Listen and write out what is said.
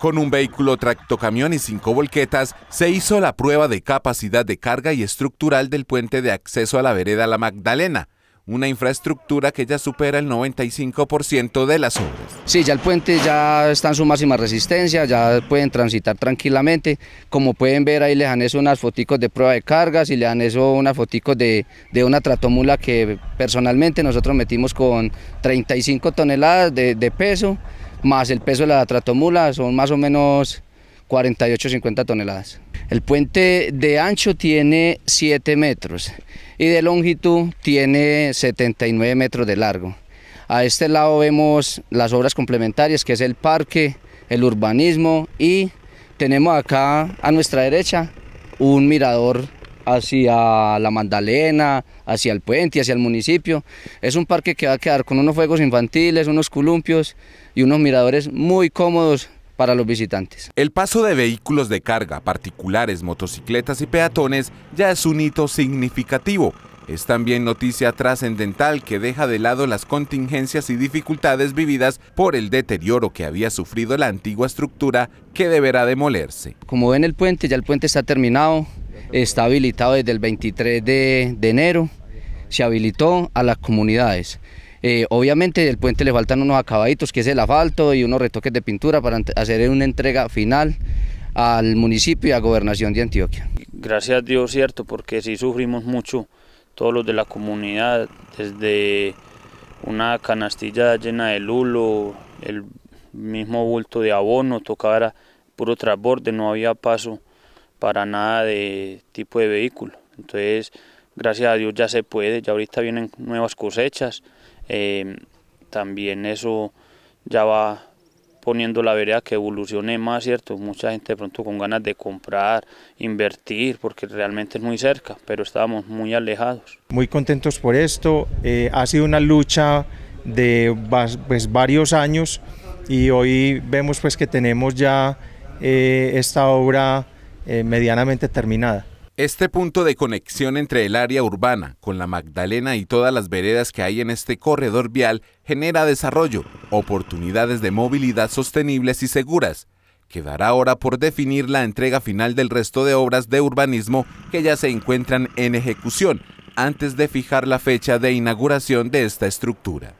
Con un vehículo tractocamión y cinco volquetas, se hizo la prueba de capacidad de carga y estructural del puente de acceso a la vereda La Magdalena, una infraestructura que ya supera el 95% de las obras. Sí, ya el puente ya está en su máxima resistencia, ya pueden transitar tranquilamente. Como pueden ver ahí les han hecho unas foticos de prueba de cargas y le dan hecho unas fotos de, una tratomula que personalmente nosotros metimos con 35 toneladas de peso más el peso de la tratomula, son más o menos 48-50 toneladas. El puente de ancho tiene 7 metros y de longitud tiene 79 metros de largo. A este lado vemos las obras complementarias que es el parque, el urbanismo y tenemos acá a nuestra derecha un mirador hacia la Magdalena, hacia el puente, hacia el municipio. Es un parque que va a quedar con unos juegos infantiles, unos columpios y unos miradores muy cómodos para los visitantes. El paso de vehículos de carga, particulares, motocicletas y peatones ya es un hito significativo. Es también noticia trascendental que deja de lado las contingencias y dificultades vividas por el deterioro que había sufrido la antigua estructura que deberá demolerse. Como ven el puente, ya el puente está terminado, está habilitado desde el 23 de, enero, se habilitó a las comunidades. Eh, obviamente del puente le faltan unos acabaditos, que es el asfalto y unos retoques de pintura para hacer una entrega final al municipio y a Gobernación de Antioquia. Gracias a Dios, cierto, porque sí sufrimos mucho todos los de la comunidad, desde una canastilla llena de lulo, el mismo bulto de abono, tocaba puro transborde, no había paso para nada de tipo de vehículo. Entonces, gracias a Dios ya se puede, ya ahorita vienen nuevas cosechas, em, también eso ya va poniendo la vereda que evolucione más, ¿cierto? Mucha gente de pronto con ganas de comprar, invertir, porque realmente es muy cerca, pero estábamos muy alejados. Muy contentos por esto, eh, ha sido una lucha de pues, varios años y hoy vemos pues que tenemos ya eh, esta obra eh, medianamente terminada. Este punto de conexión entre el área urbana con la Magdalena y todas las veredas que hay en este corredor vial genera desarrollo, oportunidades de movilidad sostenibles y seguras. Quedará ahora por definir la entrega final del resto de obras de urbanismo que ya se encuentran en ejecución, antes de fijar la fecha de inauguración de esta estructura.